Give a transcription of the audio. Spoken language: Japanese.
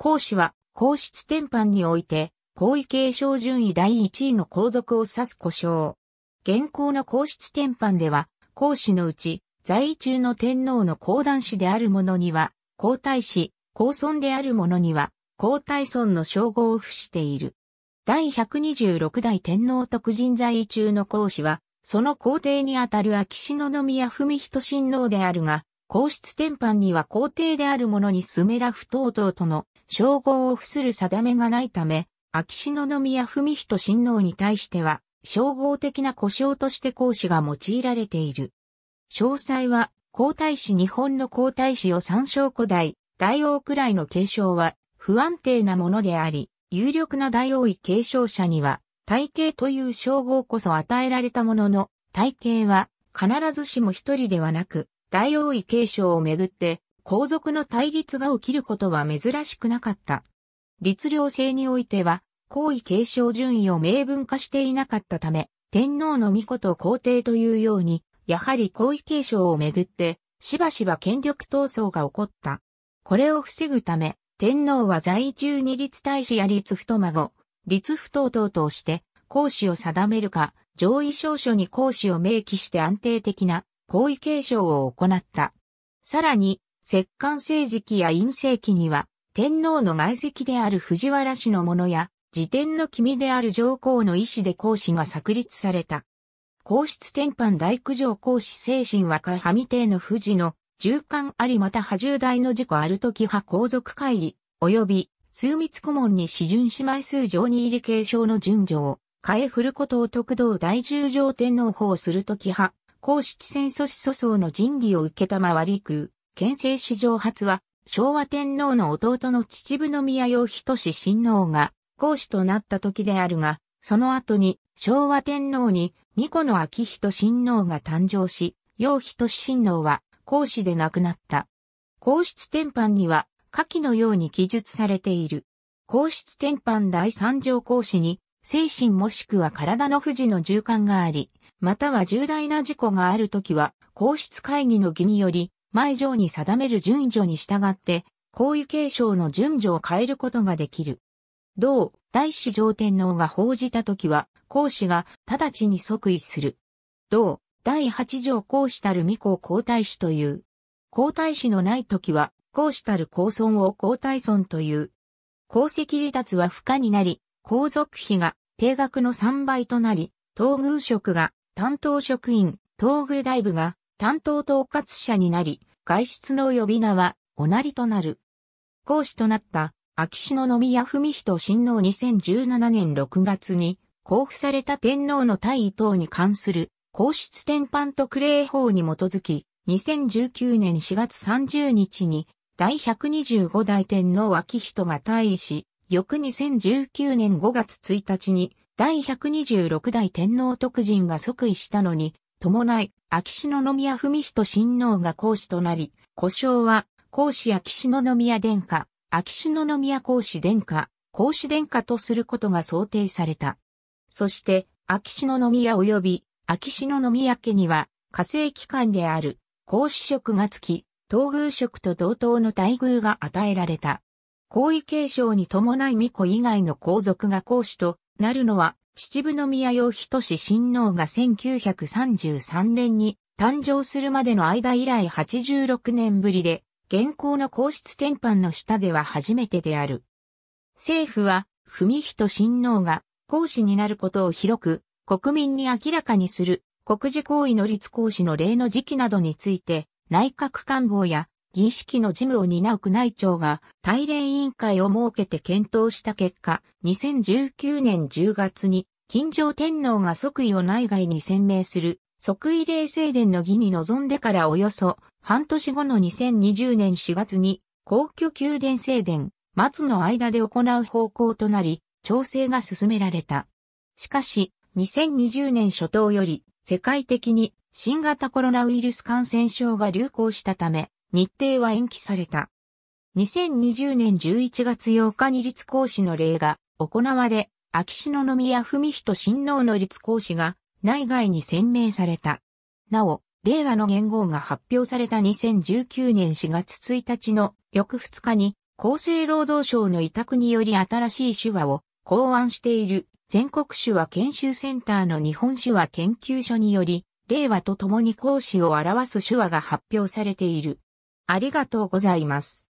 皇子は、皇室典範において、皇位継承順位第一位の皇族を指す故障。現行の皇室典範では、皇子のうち、在位中の天皇の皇男子である者には、皇太子、皇孫である者には、皇太孫の称号を付している。第126代天皇特人在位中の皇子は、その皇帝にあたる秋篠宮文人親王であるが、皇室天範には皇帝である者にスメラ不等々との称号を付する定めがないため、秋篠宮文人親王に対しては、称号的な故障として皇子が用いられている。詳細は、皇太子日本の皇太子を参照古代、大王くらいの継承は不安定なものであり、有力な大王位継承者には、体系という称号こそ与えられたものの、体系は必ずしも一人ではなく、大王位継承をめぐって皇族の対立が起きることは珍しくなかった。律令制においては、皇位継承順位を明文化していなかったため、天皇の御子と皇帝というように、やはり皇位継承をめぐって、しばしば権力闘争が起こった。これを防ぐため、天皇は在中に律大使や律太孫、律不等等として、皇子を定めるか、上位証書に皇子を明記して安定的な皇位継承を行った。さらに、摂関政治期や陰政期には、天皇の外籍である藤原氏のものや、自天の君である上皇の意志で皇子が作立された。皇室天般大九条皇子精神和歌は未定の富士の、重官ありまた波重大の事故ある時派皇族会議、及び、枢密顧問に始順姉妹数上に入り継承の順序を、変え振ることを得。道大十条天皇法する時派、公式戦阻止訴訟の人理を受けたまわり空、憲政史上初は、昭和天皇の弟の秩父宮洋人志親王が、皇子となった時であるが、その後に、昭和天皇に、巫女の昭仁親王が誕生し、洋人親王は、皇子で亡くなった。皇室天範には、下記のように記述されている。皇室天範第三条皇子に、精神もしくは体の不治の循環があり、または重大な事故があるときは、皇室会議の儀により、前条に定める順序に従って、皇位継承の順序を変えることができる。同、大師上天皇が報じたときは、皇子が直ちに即位する。同、第八条皇子たる御子皇太子という。皇太子のないときは、皇子たる皇孫を皇太孫という。皇籍離脱は不可になり、皇族費が定額の3倍となり、東宮職が担当職員、東宮大部が担当統括者になり、外出の呼び名は、おなりとなる。講師となった、秋篠宮文人親王2017年6月に、交付された天皇の退位等に関する、皇室典範特例法に基づき、2019年4月30日に、第125代天皇秋人が退位し、翌2019年5月1日に、第126代天皇徳仁が即位したのに、伴い、秋篠宮文人親王が皇子となり、故障は、皇子秋篠宮殿下、秋篠宮皇子殿下、皇子殿下とすることが想定された。そして、秋篠宮及び、秋篠宮家には、火星機関である、皇子職がつき、東宮職と同等の待遇が与えられた。皇位継承に伴い巫女以外の皇族が皇子となるのは、秩父宮洋人志親王が1933年に誕生するまでの間以来86年ぶりで、現行の皇室転範の下では初めてである。政府は、文人親王が皇子になることを広く、国民に明らかにする、国事行為の立皇子の例の時期などについて、内閣官房や儀式の事務を担う宮内庁が大連委員会を設けて検討した結果、2019年10月に、金城天皇が即位を内外に宣明する、即位礼正殿の儀に臨んでからおよそ半年後の2020年4月に、皇居宮殿正殿、松の間で行う方向となり、調整が進められた。しかし、2020年初頭より、世界的に新型コロナウイルス感染症が流行したため、日程は延期された。2020年11月8日に立皇嗣の礼が行われ、秋篠宮文人親王の立皇嗣が内外に宣明された。なお、令和の元号が発表された2019年4月1日の翌2日に、厚生労働省の委託により新しい手話を考案している全国手話研修センターの日本手話研究所により、令和と共に講師を表す手話が発表されている。ありがとうございます。